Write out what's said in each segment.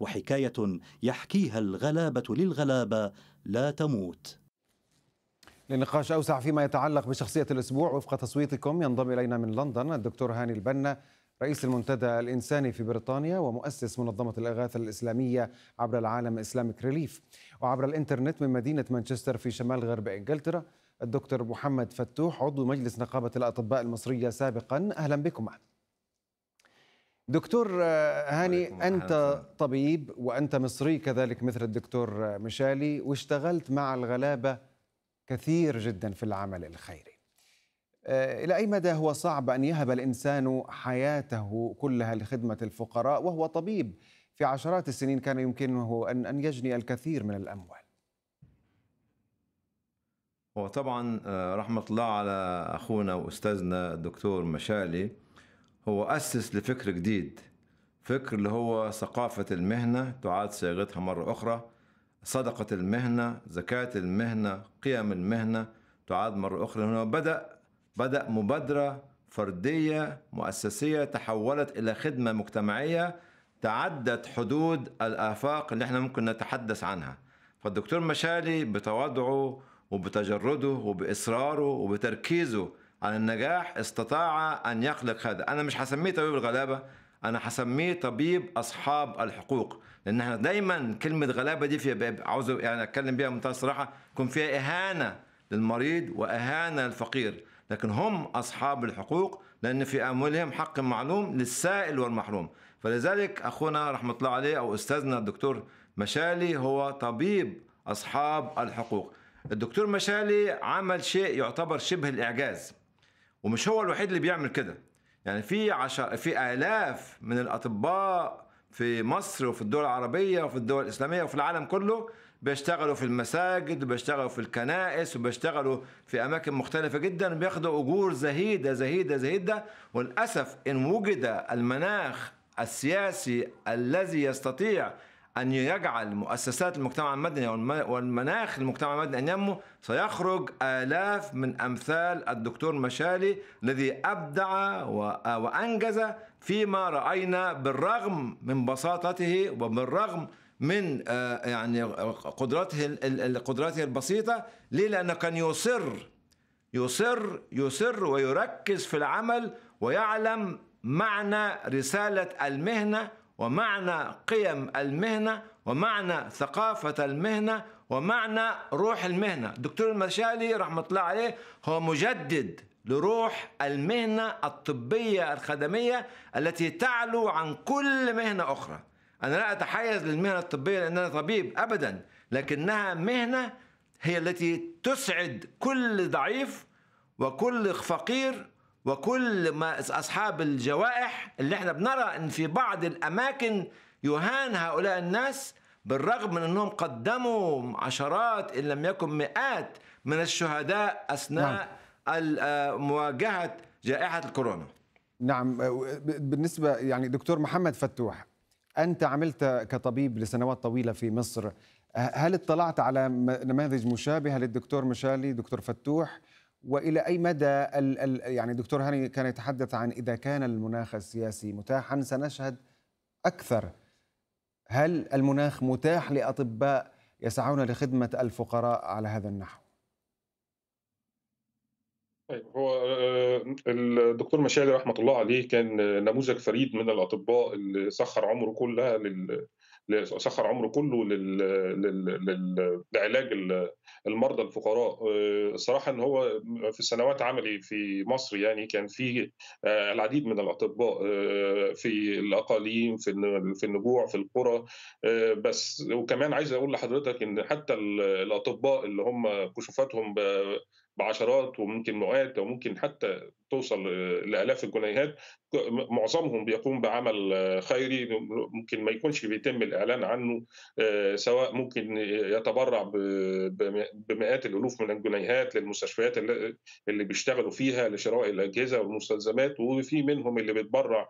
وحكاية يحكيها الغلابة للغلابة لا تموت للنقاش أوسع فيما يتعلق بشخصية الأسبوع وفق تصويتكم ينضم إلينا من لندن الدكتور هاني البنا رئيس المنتدى الإنساني في بريطانيا ومؤسس منظمة الإغاثة الإسلامية عبر العالم إسلامك ريليف وعبر الإنترنت من مدينة مانشستر في شمال غرب إنجلترا الدكتور محمد فتوح عضو مجلس نقابة الأطباء المصرية سابقا أهلا معنا. دكتور آه، هاني انت طبيب وانت مصري كذلك مثل الدكتور مشالي واشتغلت مع الغلابه كثير جدا في العمل الخيري آه، الى اي مدى هو صعب ان يهب الانسان حياته كلها لخدمه الفقراء وهو طبيب في عشرات السنين كان يمكنه ان ان يجني الكثير من الاموال وطبعا آه، رحمه الله على اخونا واستاذنا الدكتور مشالي هو أسس لفكر جديد فكر اللي هو ثقافة المهنة تعاد صياغتها مرة أخرى صدقة المهنة زكاة المهنة قيم المهنة تعاد مرة أخرى هنا بدأ بدأ مبادرة فردية مؤسسية تحولت إلى خدمة مجتمعية تعدت حدود الآفاق اللي احنا ممكن نتحدث عنها فالدكتور مشالي بتواضعه وبتجرده وبإصراره وبتركيزه عن النجاح استطاع أن يخلق هذا أنا مش هسميه طبيب الغلابة أنا هسميه طبيب أصحاب الحقوق لأن احنا دايما كلمة غلابة دي في عاوز يعني أتكلم بيها بمنتهى الصراحة يكون فيها إهانة للمريض وإهانة للفقير لكن هم أصحاب الحقوق لأن في أموالهم حق معلوم للسائل والمحروم فلذلك أخونا رحمة الله عليه أو أستاذنا الدكتور مشالي هو طبيب أصحاب الحقوق الدكتور مشالي عمل شيء يعتبر شبه الإعجاز ومش هو الوحيد اللي بيعمل كده يعني في عشر في آلاف من الأطباء في مصر وفي الدول العربية وفي الدول الإسلامية وفي العالم كله بيشتغلوا في المساجد وبيشتغلوا في الكنائس وبيشتغلوا في أماكن مختلفة جدا بياخدوا أجور زهيدة زهيدة زهيدة وللأسف إن وجد المناخ السياسي الذي يستطيع أن يجعل مؤسسات المجتمع المدني والمناخ المجتمع المدني أن ينمو سيخرج آلاف من أمثال الدكتور مشالي الذي أبدع وأنجز فيما رأينا بالرغم من بساطته وبالرغم من آه، يعني قدراته قدراته البسيطة ليه لأنه كان يصر يصر يصر ويركز في العمل ويعلم معنى رسالة المهنة ومعنى قيم المهنة ومعنى ثقافة المهنة ومعنى روح المهنة الدكتور المشالي رحمة الله عليه هو مجدد لروح المهنة الطبية الخدمية التي تعلو عن كل مهنة أخرى أنا لا أتحيز للمهنة الطبية لأن أنا طبيب أبدا لكنها مهنة هي التي تسعد كل ضعيف وكل فقير وكل ما أصحاب الجوائح اللي احنا بنرى أن في بعض الأماكن يهان هؤلاء الناس بالرغم من أنهم قدموا عشرات إن لم يكن مئات من الشهداء أثناء نعم. آه، مواجهة جائحة الكورونا نعم بالنسبة يعني دكتور محمد فتوح أنت عملت كطبيب لسنوات طويلة في مصر هل اطلعت على نماذج مشابهة للدكتور مشالي دكتور فتوح والى اي مدى ال ال يعني الدكتور هاني كان يتحدث عن اذا كان المناخ السياسي متاحا سنشهد اكثر هل المناخ متاح لاطباء يسعون لخدمه الفقراء على هذا النحو طيب هو آه، الدكتور مشاري رحمه الله عليه كان نموذج فريد من الاطباء اللي سخر عمره كلها لل سخر عمره كله لعلاج المرضى الفقراء آه، صراحه ان هو في سنوات عملي في مصر يعني كان في آه، العديد من الاطباء آه، في الاقاليم في في النجوع في القرى بس وكمان عايز اقول لحضرتك ان حتى الاطباء اللي هم كشوفاتهم بعشرات وممكن مئات وممكن حتى توصل آه، لالاف الجنيهات معظمهم بيقوم بعمل آه، خيري ممكن ما يكونش بيتم الاعلان عنه آه، سواء ممكن يتبرع بمئات الالوف من الجنيهات للمستشفيات اللي بيشتغلوا فيها لشراء الاجهزه والمستلزمات وفي منهم اللي بيتبرع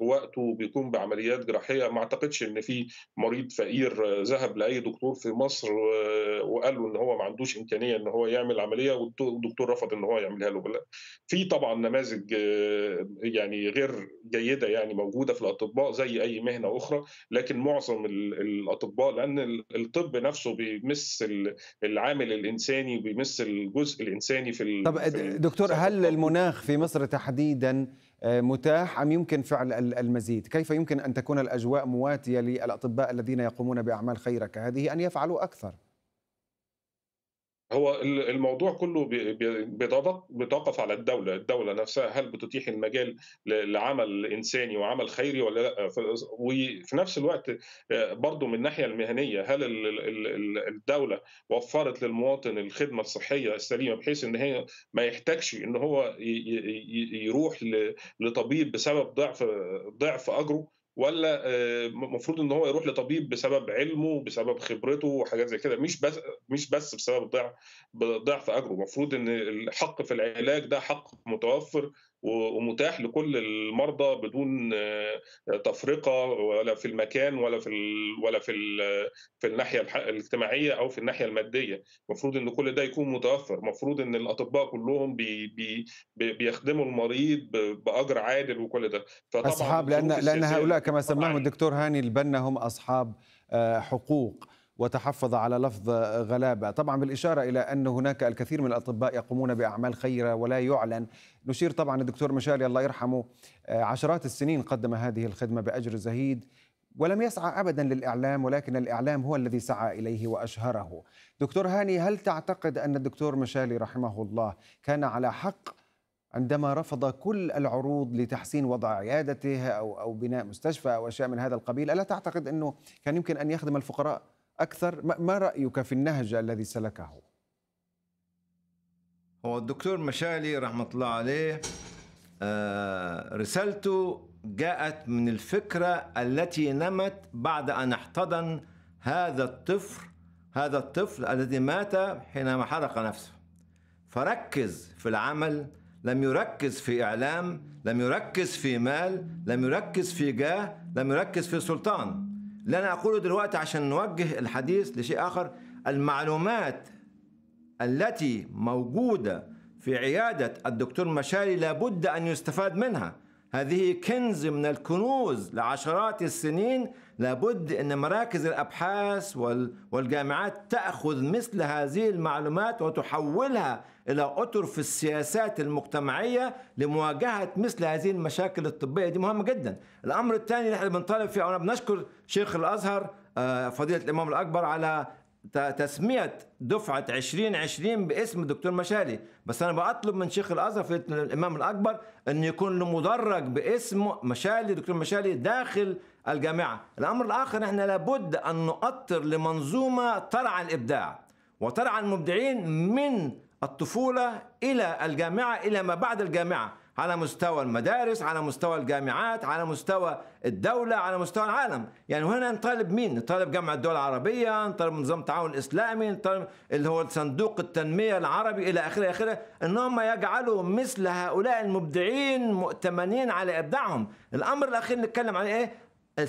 بوقته وبيقوم بعمليات جراحيه ما اعتقدش ان في مريض فقير ذهب لاي دكتور في مصر وقال له ان هو ما عندوش امكانيه ان هو يعمل عمليه والدكتور رفض ان هو يعملها له في طبعا طبعا نماذج آه، يعني غير جيده يعني موجوده في الاطباء زي اي مهنه اخرى لكن معظم الاطباء لان الطب نفسه بيمس العامل الانساني وبيمس الجزء الانساني في طب في دكتور هل المناخ في مصر تحديدا آه، متاح ام يمكن فعل المزيد؟ كيف يمكن ان تكون الاجواء مواتيه للاطباء الذين يقومون باعمال خيره كهذه ان يفعلوا اكثر؟ هو الموضوع كله بيتوقف على الدولة الدولة نفسها هل بتتيح المجال لعمل إنساني وعمل خيري ولا لا وفي نفس الوقت آه، برضو من الناحية المهنية هل الدولة وفرت للمواطن الخدمة الصحية السليمة بحيث إن هي ما يحتاجش إن هو يروح لطبيب بسبب ضعف ضعف أجره ولا المفروض آه، ان هو يروح لطبيب بسبب علمه بسبب خبرته وحاجات زي كده مش بس مش بس بسبب ضعف ضعف اجره المفروض ان الحق في العلاج ده حق متوفر ومتاح لكل المرضى بدون آه، تفرقه ولا في المكان ولا في ولا في في الناحيه الاجتماعيه او في الناحيه الماديه المفروض ان كل ده يكون متوفر المفروض ان الاطباء كلهم بي بي بيخدموا المريض باجر عادل وكل ده فطبعا اصحاب لان لان هؤلاء كما سماهم الدكتور هاني البنا هم اصحاب آه، حقوق وتحفظ على لفظ غلابه، طبعا بالاشاره الى ان هناك الكثير من الاطباء يقومون باعمال خيره ولا يعلن، نشير طبعا الدكتور مشالي الله يرحمه آه، عشرات السنين قدم هذه الخدمه باجر زهيد ولم يسعى ابدا للاعلام ولكن الاعلام هو الذي سعى اليه واشهره. دكتور هاني هل تعتقد ان الدكتور مشالي رحمه الله كان على حق عندما رفض كل العروض لتحسين وضع عيادته او او بناء مستشفى او اشياء من هذا القبيل، الا تعتقد انه كان يمكن ان يخدم الفقراء أكثر ما رأيك في النهج الذي سلكه؟ هو الدكتور مشالي رحمة الله عليه آه، رسالته جاءت من الفكرة التي نمت بعد أن احتضن هذا الطفل هذا الطفل الذي مات حينما حرق نفسه فركز في العمل لم يركز في إعلام لم يركز في مال لم يركز في جاه لم يركز في سلطان اللي انا اقوله دلوقتي عشان نوجه الحديث لشيء اخر المعلومات التي موجوده في عياده الدكتور مشاري لابد ان يستفاد منها هذه كنز من الكنوز لعشرات السنين لابد أن مراكز الأبحاث والجامعات تأخذ مثل هذه المعلومات وتحولها إلى أطر في السياسات المجتمعية لمواجهة مثل هذه المشاكل الطبية دي مهمة جدا الأمر الثاني اللي احنا بنطالب فيه أو بنشكر شيخ الأزهر آه، فضيلة الإمام الأكبر على تسمية دفعة 2020 باسم الدكتور مشالي بس أنا بطلب من شيخ الأزهر في الإمام الأكبر أن يكون له مدرج باسم مشالي دكتور مشالي داخل الجامعة الأمر الآخر إحنا لابد أن نؤطر لمنظومة ترعى الإبداع وترعى المبدعين من الطفولة إلى الجامعة إلى ما بعد الجامعة على مستوى المدارس على مستوى الجامعات على مستوى الدولة على مستوى العالم يعني هنا نطالب مين؟ نطالب جامعة الدول العربية نطالب نظام التعاون الإسلامي نطالب اللي هو صندوق التنمية العربي إلى آخره آخره إن هم يجعلوا مثل هؤلاء المبدعين مؤتمنين على إبداعهم الأمر الأخير نتكلم عليه إيه؟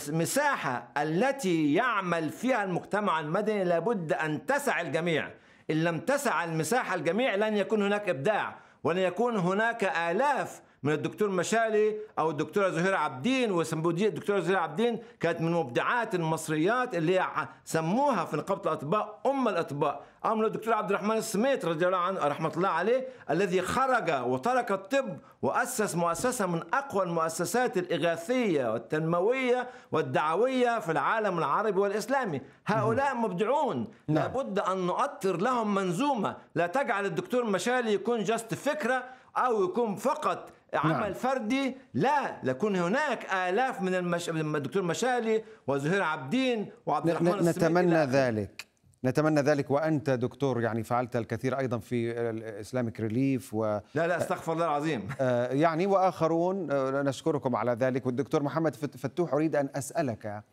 المساحة التي يعمل فيها المجتمع المدني لابد أن تسع الجميع إن لم تسع المساحة الجميع لن يكون هناك إبداع وأن يكون هناك آلاف من الدكتور مشالي او الدكتوره زهير عابدين وسمبوديه الدكتوره زهير عابدين كانت من مبدعات المصريات اللي سموها في نقابه الاطباء ام الاطباء من الدكتور عبد الرحمن السميت رضي الله عنه رحمه الله عليه الذي خرج وترك الطب واسس مؤسسه من اقوى المؤسسات الاغاثيه والتنمويه والدعويه في العالم العربي والاسلامي هؤلاء مبدعون نعم. لابد ان نؤطر لهم منظومه لا تجعل الدكتور مشالي يكون جاست فكره او يكون فقط عمل نعم. فردي لا لكون هناك آلاف من المش... الدكتور مشالي وزهير عبدين وعبد الرحمن نتمنى ذلك نتمنى ذلك وانت دكتور يعني فعلت الكثير ايضا في الاسلامك ريليف و لا لا استغفر الله العظيم آه، يعني واخرون آه، نشكركم على ذلك والدكتور محمد فتوح اريد ان اسالك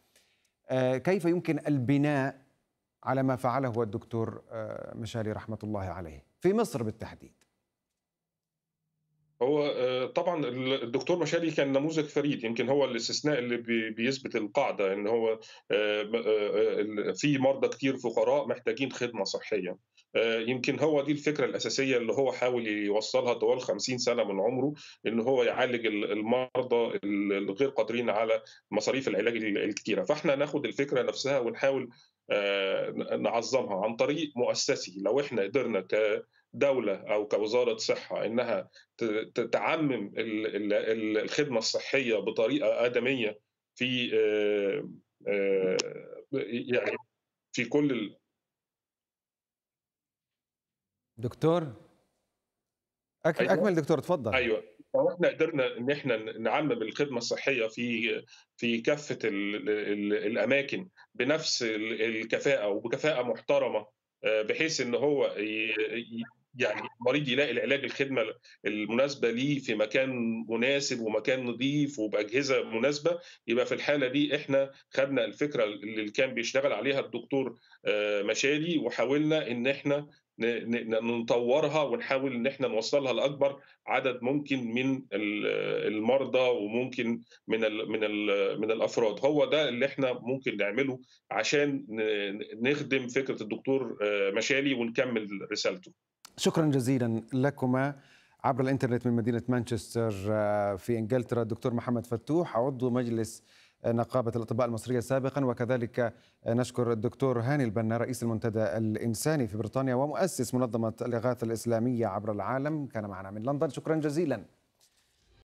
آه، كيف يمكن البناء على ما فعله الدكتور مشاري رحمه الله عليه في مصر بالتحديد هو آه، طبعا الدكتور مشاري كان نموذج فريد يمكن هو الاستثناء اللي بيثبت القاعده ان هو آه، آه، في مرضى كتير فقراء محتاجين خدمه صحيه يمكن هو دي الفكره الاساسيه اللي هو حاول يوصلها طوال 50 سنه من عمره ان هو يعالج المرضى الغير قادرين على مصاريف العلاج الكتيره فاحنا ناخد الفكره نفسها ونحاول نعظمها عن طريق مؤسسي لو احنا قدرنا ك دولة أو كوزارة صحة إنها تعمم الخدمة الصحية بطريقة آدمية في آه، آه، يعني في كل ال... دكتور أكمل أيوة. أكمل دكتور تفضل أيوة احنا قدرنا ان احنا نعمم الخدمه الصحيه في في كافه الـ الـ الاماكن بنفس الكفاءه وبكفاءه محترمه آه، بحيث ان هو يعني المريض يلاقي العلاج الخدمه المناسبه ليه في مكان مناسب ومكان نظيف وباجهزه مناسبه يبقى في الحاله دي احنا خدنا الفكره اللي كان بيشتغل عليها الدكتور آه، مشالي وحاولنا ان احنا نطورها ونحاول ان احنا نوصلها لاكبر عدد ممكن من المرضى وممكن من الـ من الـ من الافراد هو ده اللي احنا ممكن نعمله عشان نخدم فكره الدكتور آه، مشالي ونكمل رسالته شكرا جزيلا لكما عبر الانترنت من مدينه مانشستر آه، في انجلترا الدكتور محمد فتوح عضو مجلس آه، نقابه الاطباء المصريه سابقا وكذلك آه، نشكر الدكتور هاني البنا رئيس المنتدى الانساني في بريطانيا ومؤسس منظمه الاغاثه الاسلاميه عبر العالم كان معنا من لندن شكرا جزيلا